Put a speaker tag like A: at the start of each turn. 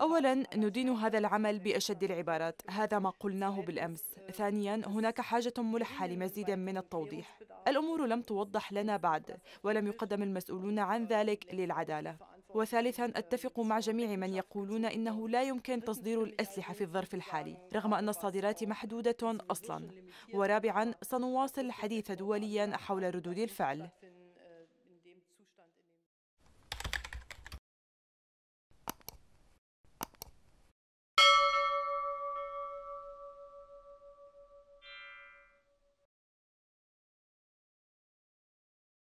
A: أولا ندين هذا العمل بأشد العبارات هذا ما قلناه بالأمس ثانيا هناك حاجة ملحة لمزيد من التوضيح الأمور لم توضح لنا بعد ولم يقدم المسؤولون عن ذلك للعدالة وثالثا أتفق مع جميع من يقولون إنه لا يمكن تصدير الأسلحة في الظرف الحالي رغم أن الصادرات محدودة أصلا ورابعا سنواصل الحديث دوليا حول ردود الفعل